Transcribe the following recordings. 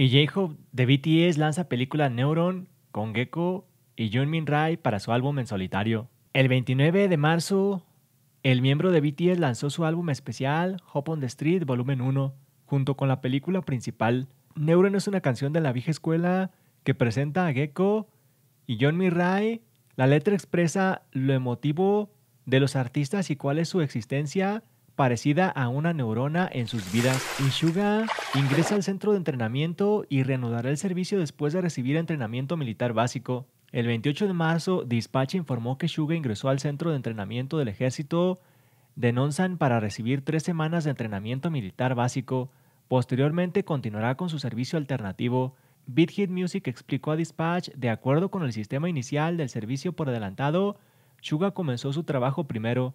Y J-Hope de BTS lanza película Neuron con Gecko y Junmin Rai para su álbum en solitario. El 29 de marzo, el miembro de BTS lanzó su álbum especial Hop on the Street Volumen 1 junto con la película principal. Neuron es una canción de la vieja escuela que presenta a Gecko y Junmin Rai. La letra expresa lo emotivo de los artistas y cuál es su existencia parecida a una neurona en sus vidas. Shuga ingresa al centro de entrenamiento y reanudará el servicio después de recibir entrenamiento militar básico. El 28 de marzo, Dispatch informó que Shuga ingresó al centro de entrenamiento del ejército de Nonsan para recibir tres semanas de entrenamiento militar básico. Posteriormente continuará con su servicio alternativo. BitHit Music explicó a Dispatch, de acuerdo con el sistema inicial del servicio por adelantado, Shuga comenzó su trabajo primero,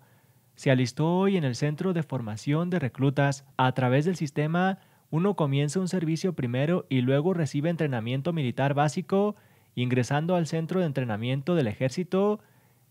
se alistó hoy en el Centro de Formación de Reclutas. A través del sistema, uno comienza un servicio primero y luego recibe entrenamiento militar básico, ingresando al Centro de Entrenamiento del Ejército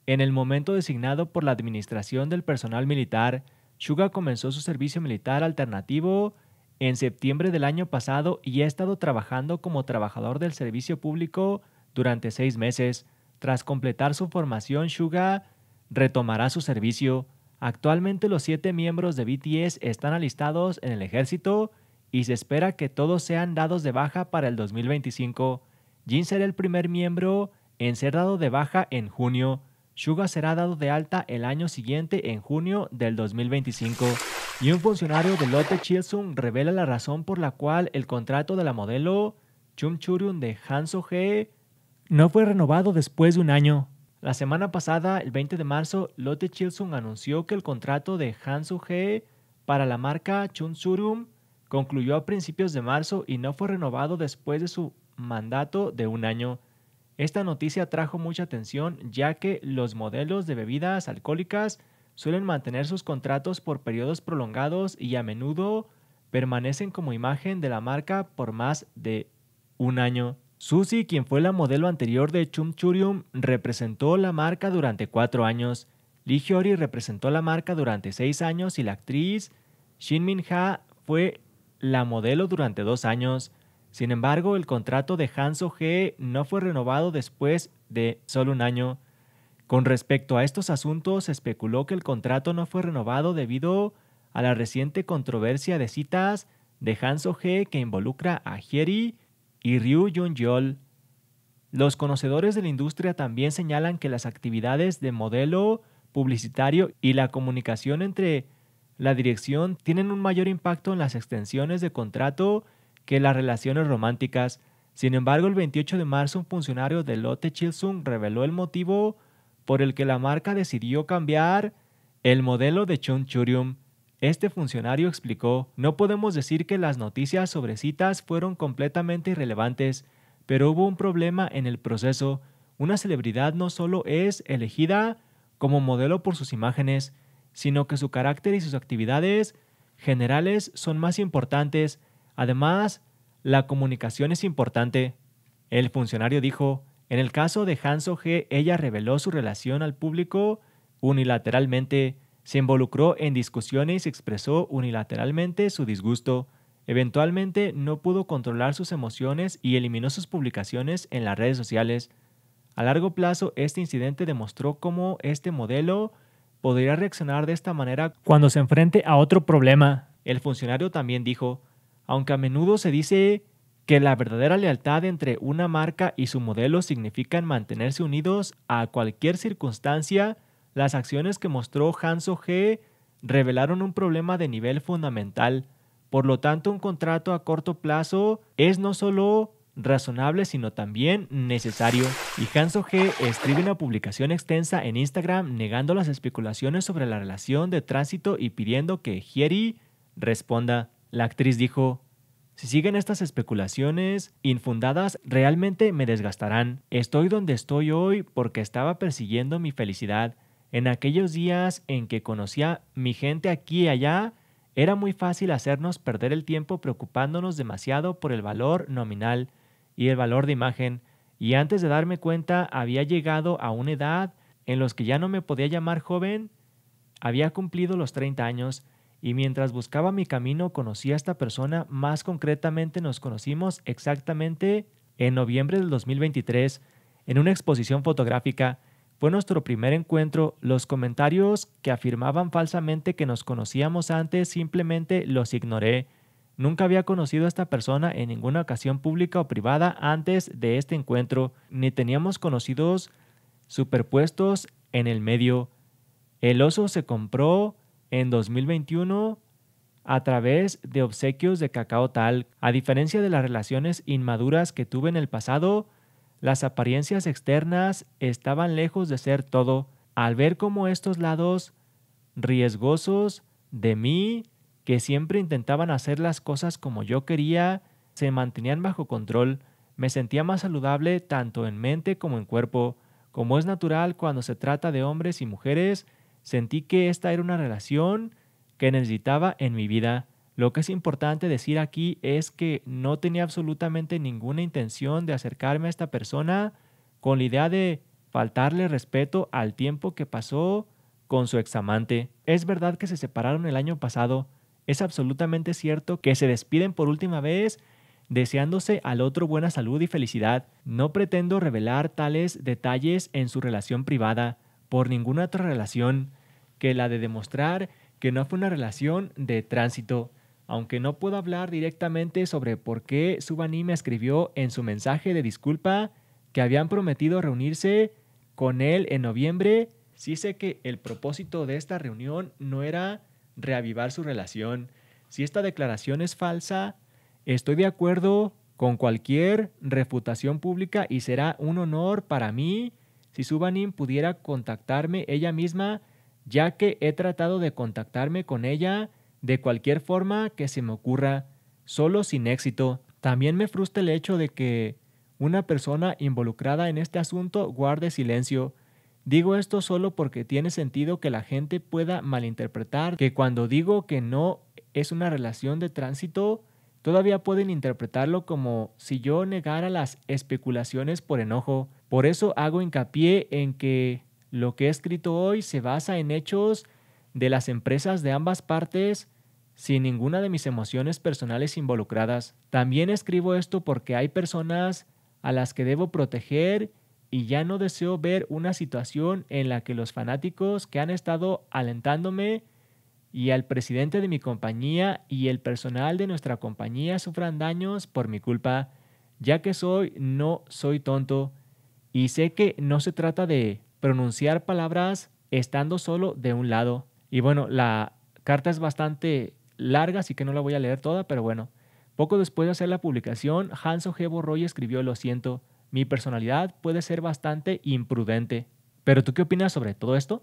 en el momento designado por la Administración del Personal Militar. Suga comenzó su servicio militar alternativo en septiembre del año pasado y ha estado trabajando como trabajador del servicio público durante seis meses. Tras completar su formación, Suga retomará su servicio. Actualmente los siete miembros de BTS están alistados en el ejército y se espera que todos sean dados de baja para el 2025. Jin será el primer miembro en ser dado de baja en junio. Suga será dado de alta el año siguiente en junio del 2025. Y un funcionario de Lotte Chilsung revela la razón por la cual el contrato de la modelo Chum Churyun de Han so no fue renovado después de un año. La semana pasada, el 20 de marzo, Lotte Chilsung anunció que el contrato de Hansu He para la marca Chunsurum concluyó a principios de marzo y no fue renovado después de su mandato de un año. Esta noticia trajo mucha atención ya que los modelos de bebidas alcohólicas suelen mantener sus contratos por periodos prolongados y a menudo permanecen como imagen de la marca por más de un año. Susi, quien fue la modelo anterior de Churium, representó la marca durante cuatro años. Lee Hyori representó la marca durante seis años y la actriz Shin Min Ha fue la modelo durante dos años. Sin embargo, el contrato de Han So Hee no fue renovado después de solo un año. Con respecto a estos asuntos, se especuló que el contrato no fue renovado debido a la reciente controversia de citas de Han So Hee que involucra a Hyeri y Ryu Jun-yeol. Los conocedores de la industria también señalan que las actividades de modelo publicitario y la comunicación entre la dirección tienen un mayor impacto en las extensiones de contrato que las relaciones románticas. Sin embargo, el 28 de marzo un funcionario de Lotte Chilsung reveló el motivo por el que la marca decidió cambiar el modelo de Churium. Este funcionario explicó, no podemos decir que las noticias sobre citas fueron completamente irrelevantes, pero hubo un problema en el proceso. Una celebridad no solo es elegida como modelo por sus imágenes, sino que su carácter y sus actividades generales son más importantes. Además, la comunicación es importante. El funcionario dijo, en el caso de Hanso G, ella reveló su relación al público unilateralmente se involucró en discusiones y expresó unilateralmente su disgusto. Eventualmente no pudo controlar sus emociones y eliminó sus publicaciones en las redes sociales. A largo plazo, este incidente demostró cómo este modelo podría reaccionar de esta manera cuando se enfrente a otro problema. El funcionario también dijo, aunque a menudo se dice que la verdadera lealtad entre una marca y su modelo significan mantenerse unidos a cualquier circunstancia, las acciones que mostró Hanso G revelaron un problema de nivel fundamental. Por lo tanto, un contrato a corto plazo es no solo razonable, sino también necesario. Y Hanso G escribe una publicación extensa en Instagram negando las especulaciones sobre la relación de tránsito y pidiendo que Hieri responda. La actriz dijo, si siguen estas especulaciones infundadas, realmente me desgastarán. Estoy donde estoy hoy porque estaba persiguiendo mi felicidad en aquellos días en que conocía mi gente aquí y allá, era muy fácil hacernos perder el tiempo preocupándonos demasiado por el valor nominal y el valor de imagen, y antes de darme cuenta había llegado a una edad en los que ya no me podía llamar joven, había cumplido los 30 años, y mientras buscaba mi camino conocí a esta persona, más concretamente nos conocimos exactamente en noviembre del 2023 en una exposición fotográfica fue nuestro primer encuentro. Los comentarios que afirmaban falsamente que nos conocíamos antes simplemente los ignoré. Nunca había conocido a esta persona en ninguna ocasión pública o privada antes de este encuentro, ni teníamos conocidos superpuestos en el medio. El oso se compró en 2021 a través de obsequios de cacao tal. A diferencia de las relaciones inmaduras que tuve en el pasado, las apariencias externas estaban lejos de ser todo al ver cómo estos lados riesgosos de mí, que siempre intentaban hacer las cosas como yo quería, se mantenían bajo control, me sentía más saludable tanto en mente como en cuerpo. Como es natural cuando se trata de hombres y mujeres, sentí que esta era una relación que necesitaba en mi vida. Lo que es importante decir aquí es que no tenía absolutamente ninguna intención de acercarme a esta persona con la idea de faltarle respeto al tiempo que pasó con su examante. Es verdad que se separaron el año pasado, es absolutamente cierto que se despiden por última vez deseándose al otro buena salud y felicidad. No pretendo revelar tales detalles en su relación privada por ninguna otra relación que la de demostrar que no fue una relación de tránsito, aunque no puedo hablar directamente sobre por qué me escribió en su mensaje de disculpa que habían prometido reunirse con él en noviembre, sí sé que el propósito de esta reunión no era reavivar su relación. Si esta declaración es falsa, estoy de acuerdo con cualquier refutación pública y será un honor para mí si Subanin pudiera contactarme ella misma, ya que he tratado de contactarme con ella de cualquier forma que se me ocurra, solo sin éxito. También me frustra el hecho de que una persona involucrada en este asunto guarde silencio. Digo esto solo porque tiene sentido que la gente pueda malinterpretar que cuando digo que no es una relación de tránsito, todavía pueden interpretarlo como si yo negara las especulaciones por enojo. Por eso hago hincapié en que lo que he escrito hoy se basa en hechos de las empresas de ambas partes sin ninguna de mis emociones personales involucradas. También escribo esto porque hay personas a las que debo proteger y ya no deseo ver una situación en la que los fanáticos que han estado alentándome y al presidente de mi compañía y el personal de nuestra compañía sufran daños por mi culpa, ya que soy no soy tonto y sé que no se trata de pronunciar palabras estando solo de un lado. Y bueno, la carta es bastante larga, así que no la voy a leer toda, pero bueno. Poco después de hacer la publicación, Hanso G. roy escribió, lo siento, mi personalidad puede ser bastante imprudente. ¿Pero tú qué opinas sobre todo esto?